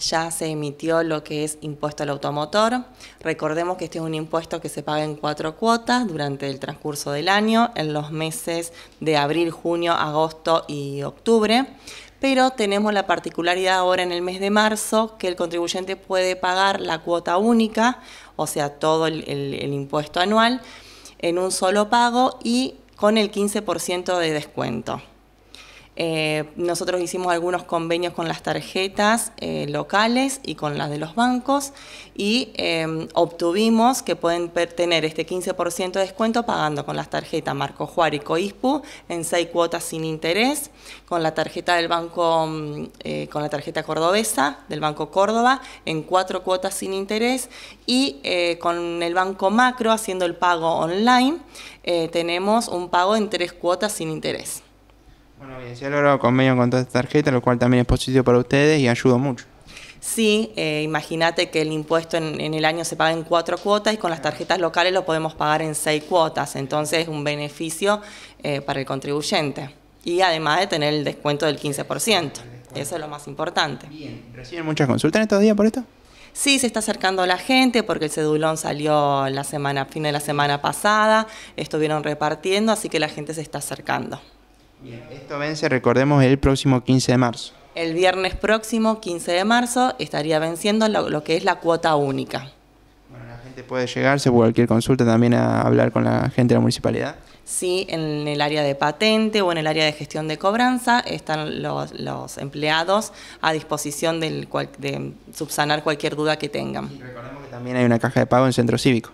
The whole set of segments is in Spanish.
ya se emitió lo que es impuesto al automotor. Recordemos que este es un impuesto que se paga en cuatro cuotas durante el transcurso del año, en los meses de abril, junio, agosto y octubre. Pero tenemos la particularidad ahora en el mes de marzo que el contribuyente puede pagar la cuota única, o sea, todo el, impuesto anual, en un solo pago y con el 15% de descuento. Eh, nosotros hicimos algunos convenios con las tarjetas eh, locales y con las de los bancos y em, obtuvimos que pueden tener este 15% de descuento pagando con las tarjetas Marco Juárez y Coispu en seis cuotas sin interés, con la tarjeta del banco, mm, eh, con la tarjeta cordobesa del Banco Córdoba en cuatro cuotas sin interés y con el Banco Macro haciendo el pago online tenemos un pago en tres cuotas sin interés. Bueno, bien, se ha logrado convenio con todas esta tarjetas, lo cual también es positivo para ustedes y ayuda mucho. Sí, eh, imagínate que el impuesto en, el año se paga en cuatro cuotas y con las tarjetas locales lo podemos pagar en seis cuotas, entonces es un beneficio eh, para el contribuyente. Y además de tener el descuento del 15%, eso es lo más importante. Bien, ¿reciben muchas consultas en estos días por esto? Sí, se está acercando la gente porque el cedulón salió la semana, fin de la semana pasada, estuvieron repartiendo, así que la gente se está acercando. Bien, esto vence, recordemos, el próximo 15 de marzo. El viernes próximo, 15 de marzo, estaría venciendo lo, que es la cuota única. Bueno, la gente puede llegarse por cualquier consulta también a hablar con la gente de la municipalidad. Sí, en el área de patente o en el área de gestión de cobranza están los, empleados a disposición del, de subsanar cualquier duda que tengan. Y recordemos que también hay una caja de pago en Centro Cívico.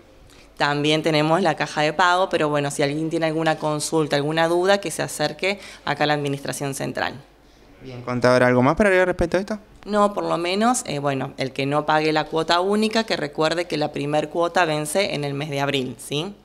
También tenemos la caja de pago, pero bueno, si alguien tiene alguna consulta, alguna duda, que se acerque acá a la Administración Central. Bien, contador, ¿algo más para agregar respecto a esto? No, por lo menos, eh, bueno, el que no pague la cuota única, que recuerde que la primer cuota vence en el mes de abril, ¿sí?